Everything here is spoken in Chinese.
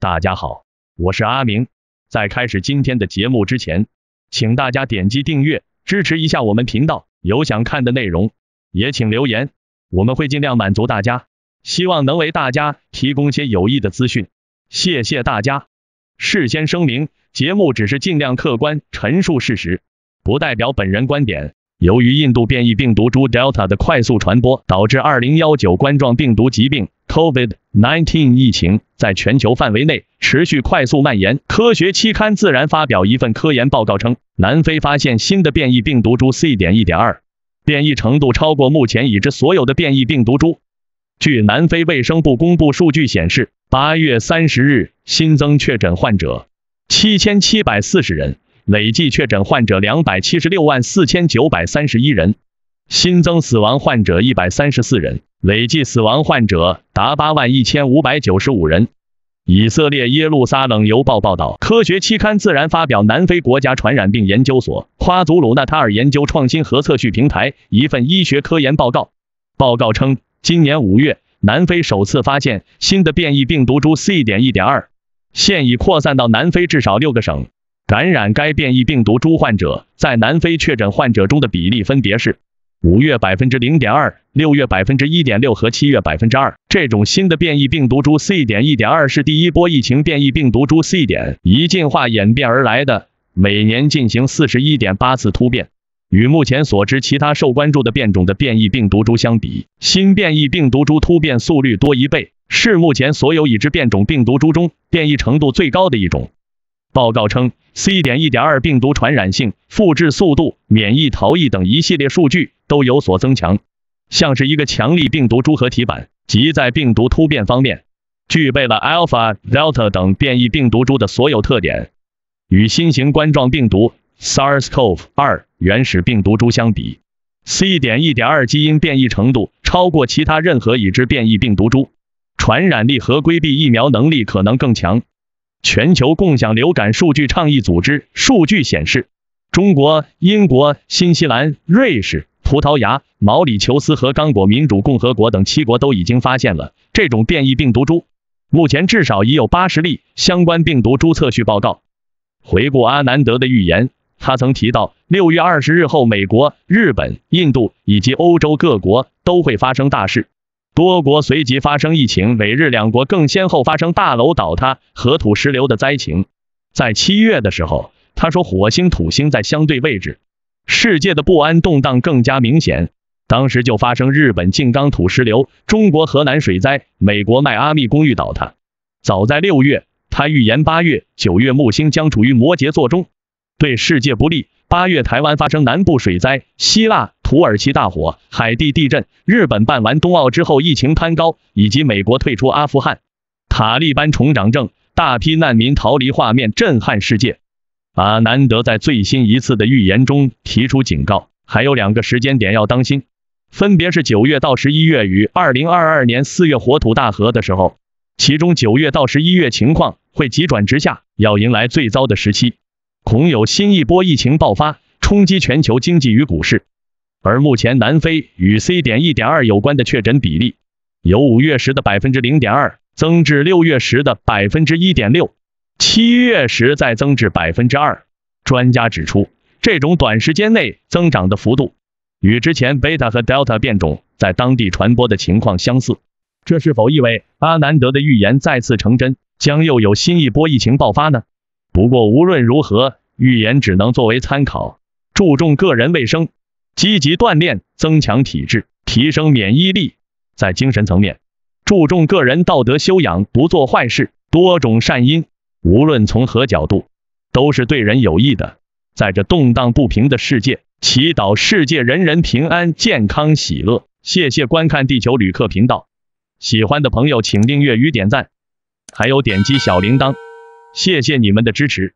大家好，我是阿明。在开始今天的节目之前，请大家点击订阅支持一下我们频道。有想看的内容也请留言，我们会尽量满足大家，希望能为大家提供些有益的资讯。谢谢大家。事先声明，节目只是尽量客观陈述事实，不代表本人观点。由于印度变异病毒株 Delta 的快速传播，导致2019冠状病毒疾病 COVID-19 疫情在全球范围内持续快速蔓延。科学期刊《自然》发表一份科研报告称，南非发现新的变异病毒株 C 点1.2，变异程度超过目前已知所有的变异病毒株。据南非卫生部公布数据显示，8月30日新增确诊患者7740人。累计确诊患者两百七十六万四千九百三十一人，新增死亡患者一百三十四人，累计死亡患者达八万一千五百九十五人。以色列耶路撒冷邮报报道，科学期刊《自然》发表南非国家传染病研究所夸祖鲁纳塔尔研究创新和测序平台一份医学科研报告。报告称，今年五月，南非首次发现新的变异病毒株 C 点一点二，现已扩散到南非至少六个省。感染该变异病毒株患者在南非确诊患者中的比例分别是，五月百分之零点二，六月百分之一点六和七月百分之二。这种新的变异病毒株 C. 点一点二，是第一波疫情变异病毒株 C. 点一进化演变而来的，每年进行四十一点八次突变。与目前所知其他受关注的变种的变异病毒株相比，新变异病毒株突变速率多一倍，是目前所有已知变种病毒株中变异程度最高的一种。报告称，C. 点一点二病毒传染性、复制速度、免疫逃逸等一系列数据都有所增强，像是一个强力病毒株合体版，即在病毒突变方面具备了 Alpha、Delta 等变异病毒株的所有特点。与新型冠状病毒 SARS-CoV-2 原始病毒株相比，C. 点一点二基因变异程度超过其他任何已知变异病毒株，传染力和规避疫苗能力可能更强。全球共享流感数据倡议组织数据显示，中国、英国、新西兰、瑞士、葡萄牙、毛里求斯和刚果民主共和国等七国都已经发现了这种变异病毒株。目前至少已有八十例相关病毒株测序报告。回顾阿南德的预言，他曾提到，六月二十日后，美国、日本、印度以及欧洲各国都会发生大事。多国随即发生疫情，美日两国更先后发生大楼倒塌和土石流的灾情。在七月的时候，他说火星土星在相对位置，世界的不安动荡更加明显。当时就发生日本静冈土石流、中国河南水灾、美国迈阿密公寓倒塌。早在六月，他预言八月、九月木星将处于摩羯座中，对世界不利。八月台湾发生南部水灾，希腊。土耳其大火、海地地震、日本办完冬奥之后疫情攀高，以及美国退出阿富汗、塔利班重掌政、大批难民逃离，画面震撼世界。阿南德在最新一次的预言中提出警告，还有两个时间点要当心，分别是九月到十一月与二零二二年四月火土大合的时候，其中九月到十一月情况会急转直下，要迎来最糟的时期，恐有新一波疫情爆发，冲击全球经济与股市。而目前南非与 C 点一点二有关的确诊比例，由五月时的百分之零点二增至六月时的百分之一点六，七月时再增至百分之二。专家指出，这种短时间内增长的幅度，与之前贝塔和 Delta 变种在当地传播的情况相似。这是否意味阿南德的预言再次成真，将又有新一波疫情爆发呢？不过无论如何，预言只能作为参考，注重个人卫生。积极锻炼，增强体质，提升免疫力。在精神层面，注重个人道德修养，不做坏事，多种善因。无论从何角度，都是对人有益的。在这动荡不平的世界，祈祷世界人人平安、健康、喜乐。谢谢观看地球旅客频道，喜欢的朋友请订阅与点赞，还有点击小铃铛。谢谢你们的支持。